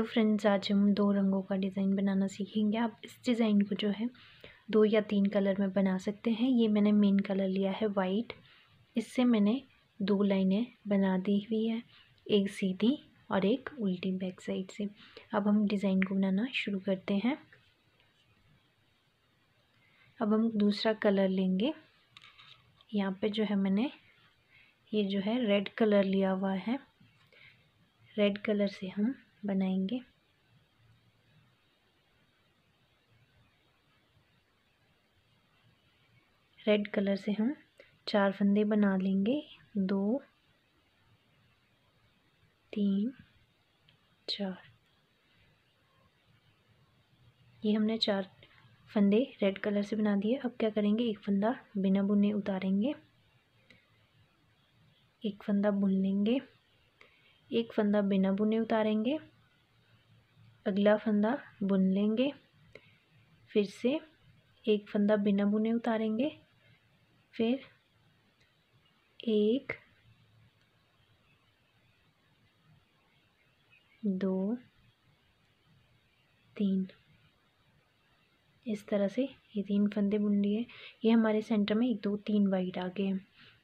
hello friends आज हम दो रंगों का डिज़ाइन बनाना सीखेंगे आप इस डिज़ाइन को जो है दो या तीन कलर में बना सकते हैं ये मैंने मेन कलर लिया है वाइट इससे मैंने दो लाइनें बना दी हुई है एक सीधी और एक उल्टी बैक साइड से अब हम डिज़ाइन को बनाना शुरू करते हैं अब हम दूसरा कलर लेंगे यहाँ पे जो है मैंने ये जो है रेड कलर लिया हुआ है रेड कलर से हम बनाएंगे रेड कलर से हम चार फंदे बना लेंगे दो तीन चार ये हमने चार फंदे रेड कलर से बना दिए अब क्या करेंगे एक फंदा बिना बुने उतारेंगे एक फंदा बुन लेंगे एक फंदा बिना बुने उतारेंगे अगला फंदा बुन लेंगे फिर से एक फंदा बिना बुने उतारेंगे फिर एक दो तीन इस तरह से ये तीन फंदे बुन लिए ये हमारे सेंटर में एक दो तीन वाइट आ गए हैं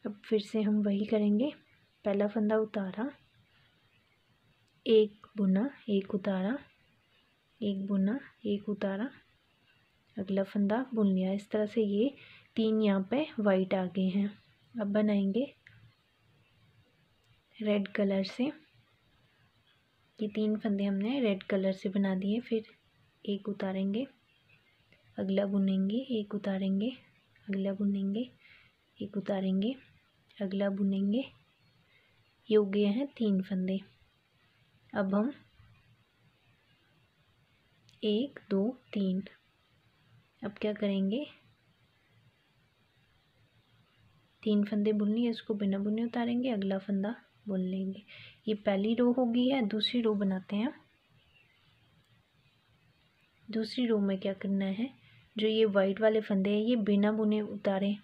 अब फिर से हम वही करेंगे पहला फंदा उतारा एक बुना एक उतारा एक बुना एक उतारा अगला फंदा बुन लिया इस तरह से ये तीन यहाँ पे वाइट आ गए हैं अब बनाएंगे रेड कलर से ये तीन फंदे हमने रेड कलर से बना दिए फिर एक उतारेंगे अगला बुनेंगे एक उतारेंगे अगला बुनेंगे एक उतारेंगे अगला बुनेंगे ये हो गए हैं तीन फंदे अब हम एक दो तीन अब क्या करेंगे तीन फंदे बुननी है इसको बिना बुने उतारेंगे अगला फंदा बुन लेंगे ये पहली रो होगी है दूसरी रो बनाते हैं दूसरी रो में क्या करना है जो ये वाइट वाले फंदे हैं ये बिना बुने उतारे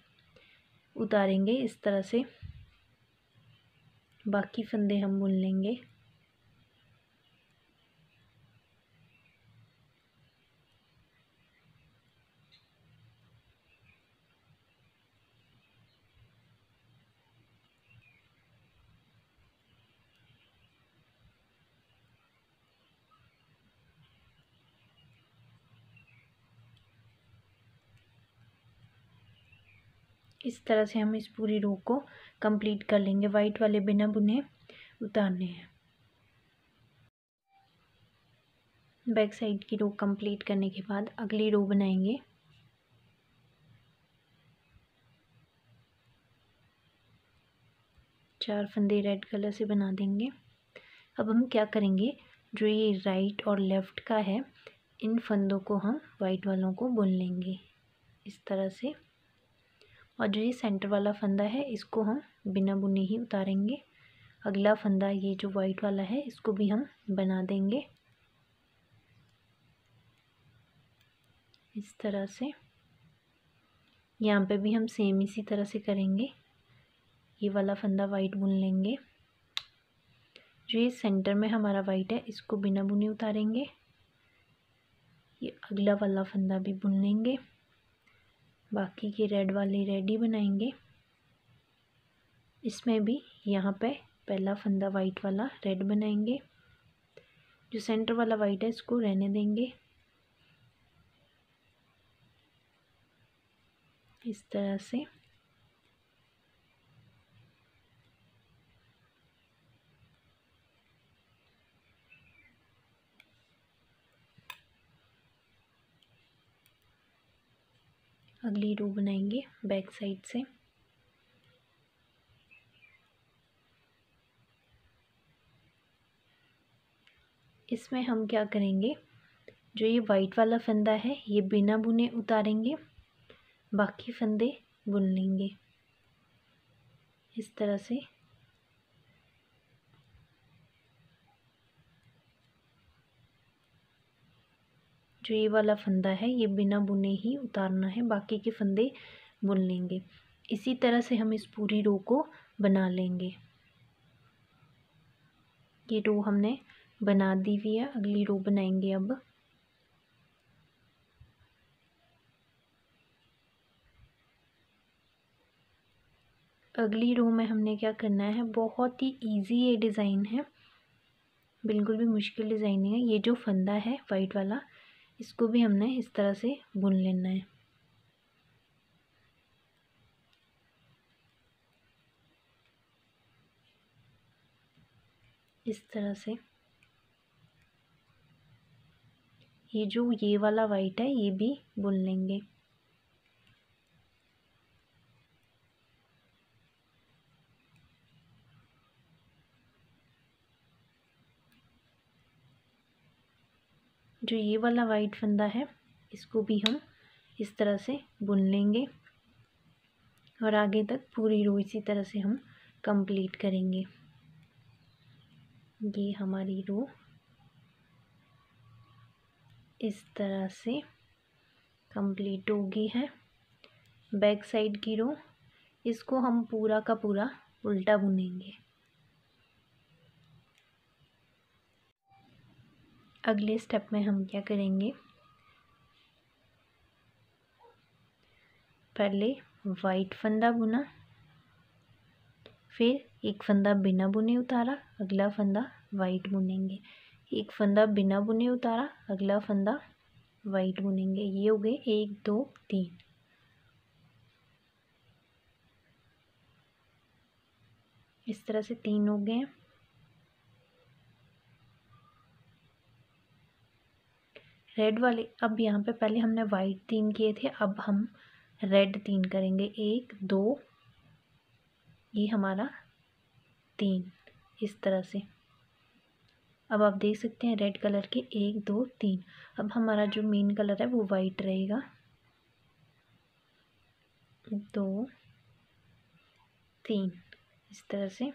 उतारेंगे इस तरह से बाकी फंदे हम बुन लेंगे इस तरह से हम इस पूरी रो को कंप्लीट कर लेंगे वाइट वाले बिना बुने उतारने हैं बैक साइड की रो कंप्लीट करने के बाद अगली रो बनाएंगे चार फंदे रेड कलर से बना देंगे अब हम क्या करेंगे जो ये राइट और लेफ़्ट का है इन फंदों को हम वाइट वालों को बुन लेंगे इस तरह से और जो ये सेंटर वाला फंदा है इसको हम बिना बुने ही उतारेंगे अगला फंदा ये जो वाइट वाला है इसको भी हम बना देंगे इस तरह से यहाँ पे भी हम सेम इसी तरह से करेंगे ये वाला फंदा वाइट बुन लेंगे जो ये सेंटर में हमारा वाइट है इसको बिना बुने उतारेंगे ये अगला वाला फंदा भी बुन लेंगे बाकी की रेड वाली रेडी बनाएंगे इसमें भी यहाँ पे पहला फंदा वाइट वाला रेड बनाएंगे जो सेंटर वाला वाइट है इसको रहने देंगे इस तरह से अगली रो बनाएंगे बैक साइड से इसमें हम क्या करेंगे जो ये वाइट वाला फंदा है ये बिना बुने उतारेंगे बाकी फंदे बुन लेंगे इस तरह से जो ये वाला फंदा है ये बिना बुने ही उतारना है बाकी के फंदे बुन लेंगे इसी तरह से हम इस पूरी रो को बना लेंगे ये रो हमने बना दी हुई है अगली रो बनाएंगे अब अगली रो में हमने क्या करना है बहुत ही इजी ये डिज़ाइन है बिल्कुल भी मुश्किल डिज़ाइन नहीं है ये जो फंदा है वाइट वाला इसको भी हमने इस तरह से भून लेना है इस तरह से ये जो ये वाला वाइट है ये भी भून लेंगे जो ये वाला वाइट फंदा है इसको भी हम इस तरह से बुन लेंगे और आगे तक पूरी रो इसी तरह से हम कंप्लीट करेंगे ये हमारी रो इस तरह से कंप्लीट होगी है बैक साइड की रो इसको हम पूरा का पूरा उल्टा बुनेंगे अगले स्टेप में हम क्या करेंगे पहले वाइट फंदा बुना फिर एक फंदा बिना बुने उतारा अगला फंदा वाइट बुनेंगे एक फंदा बिना बुने उतारा अगला फंदा वाइट बुनेंगे ये हो गए एक दो तीन इस तरह से तीन हो गए हैं रेड वाले अब यहाँ पे पहले हमने वाइट तीन किए थे अब हम रेड तीन करेंगे एक दो ये हमारा तीन इस तरह से अब आप देख सकते हैं रेड कलर के एक दो तीन अब हमारा जो मेन कलर है वो वाइट रहेगा दो तीन इस तरह से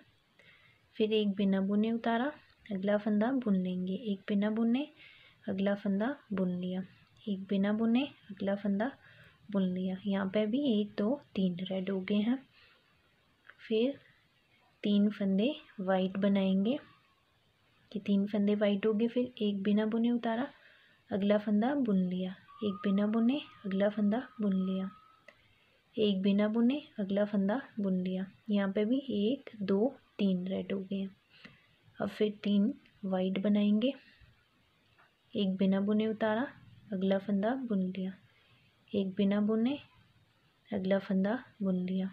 फिर एक बिना बुने उतारा अगला फंदा बुन लेंगे एक बिना बुने अगला फंदा बुन लिया एक बिना बुने अगला फंदा बुन लिया यहाँ पे भी एक दो तीन रेड हो गए हैं फिर तीन फंदे वाइट बनाएंगे कि तीन फंदे वाइट हो गए फिर एक बिना बुने उतारा अगला फंदा बुन लिया एक बिना बुने अगला फंदा बुन लिया एक बिना बुने अगला फंदा बुन लिया यहाँ पे भी एक दो तीन रेड हो गए हैं अब फिर तीन वाइट बनाएंगे एक बिना बुने उतारा अगला फंदा बुन लिया एक बिना बुने अगला फंदा बुन लिया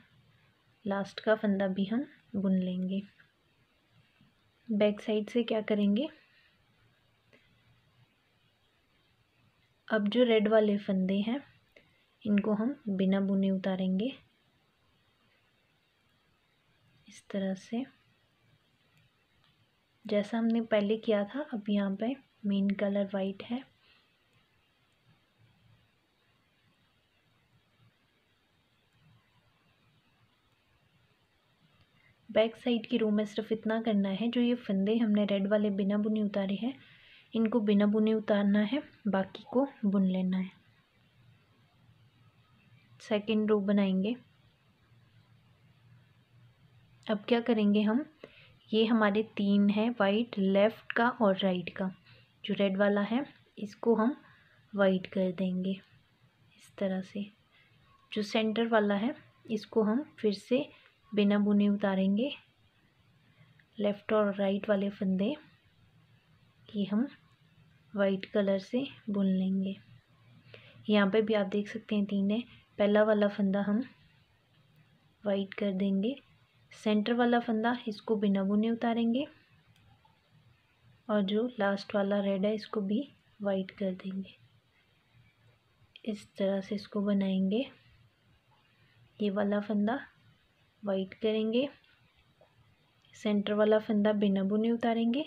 लास्ट का फंदा भी हम बुन लेंगे बैक साइड से क्या करेंगे अब जो रेड वाले फंदे हैं इनको हम बिना बुने उतारेंगे इस तरह से जैसा हमने पहले किया था अब यहाँ पे मेन कलर वाइट है बैक साइड की रो में सिर्फ इतना करना है जो ये फंदे हमने रेड वाले बिना बुने उतारे हैं इनको बिना बुने उतारना है बाकी को बुन लेना है सेकेंड रो बनाएंगे अब क्या करेंगे हम ये हमारे तीन हैं वाइट लेफ़्ट का और राइट का जो रेड वाला है इसको हम वाइट कर देंगे इस तरह से जो सेंटर वाला है इसको हम फिर से बिना बुने उतारेंगे लेफ़्ट और राइट वाले फंदे ये हम वाइट कलर से बुन लेंगे यहाँ पे भी आप देख सकते हैं तीन है पहला वाला फंदा हम वाइट कर देंगे सेंटर वाला फंदा इसको बिना बुने उतारेंगे और जो लास्ट वाला रेड है इसको भी वाइट कर देंगे इस तरह से इसको बनाएंगे ये वाला फंदा वाइट करेंगे सेंटर वाला फंदा बिना बुने उतारेंगे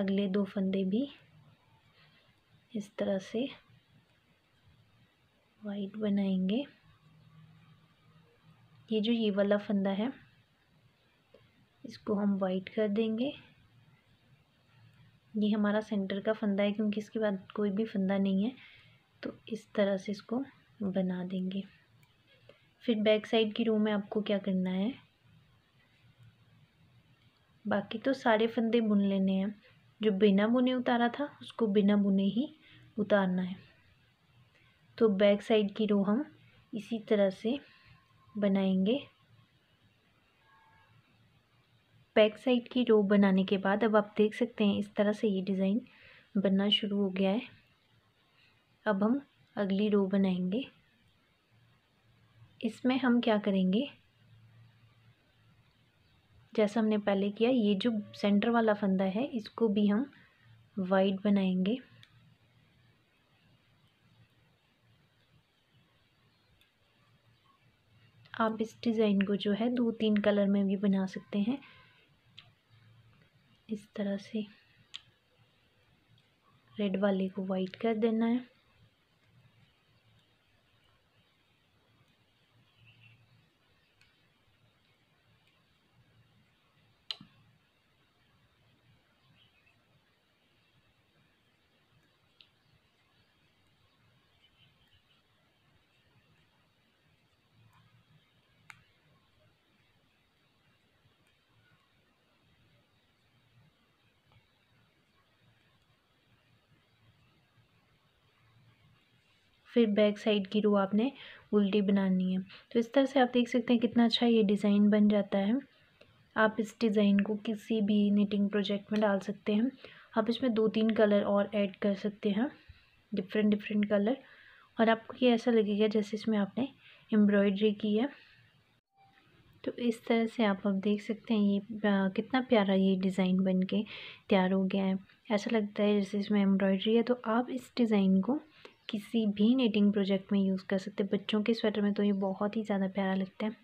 अगले दो फंदे भी इस तरह से वाइट बनाएंगे ये जो ये वाला फंदा है इसको हम वाइट कर देंगे ये हमारा सेंटर का फंदा है क्योंकि इसके बाद कोई भी फंदा नहीं है तो इस तरह से इसको बना देंगे फिर बैक साइड की रो में आपको क्या करना है बाकी तो सारे फंदे बुन लेने हैं जो बिना बुने उतारा था उसको बिना बुने ही उतारना है तो बैक साइड की रो हम इसी तरह से बनाएंगे बैक साइड की रो बनाने के बाद अब आप देख सकते हैं इस तरह से ये डिज़ाइन बनना शुरू हो गया है अब हम अगली रो बनाएंगे इसमें हम क्या करेंगे जैसा हमने पहले किया ये जो सेंटर वाला फंदा है इसको भी हम वाइड बनाएंगे आप इस डिज़ाइन को जो है दो तीन कलर में भी बना सकते हैं इस तरह से रेड वाले को वाइट कर देना है फिर बैक साइड की रो आपने उल्टी बनानी है तो इस तरह से आप देख सकते हैं कितना अच्छा ये डिज़ाइन बन जाता है आप इस डिज़ाइन को किसी भी निटिंग प्रोजेक्ट में डाल सकते हैं आप इसमें दो तीन कलर और ऐड कर सकते हैं डिफरेंट डिफरेंट कलर और आपको ये ऐसा लगेगा जैसे इसमें आपने एम्ब्रॉयड्री की है तो इस तरह से आप अब देख सकते हैं ये कितना प्यारा ये डिज़ाइन बन के तैयार हो गया है ऐसा लगता है जैसे इसमें एम्ब्रॉयडरी है तो आप इस डिज़ाइन को किसी भी नेटिंग प्रोजेक्ट में यूज़ कर सकते हैं बच्चों के स्वेटर में तो ये बहुत ही ज़्यादा प्यारा लगता है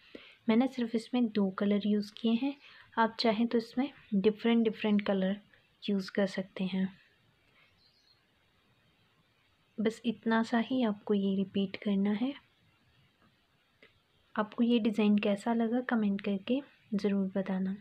मैंने सिर्फ इसमें दो कलर यूज़ किए हैं आप चाहें तो इसमें डिफरेंट डिफरेंट कलर यूज़ कर सकते हैं बस इतना सा ही आपको ये रिपीट करना है आपको ये डिज़ाइन कैसा लगा कमेंट करके ज़रूर बताना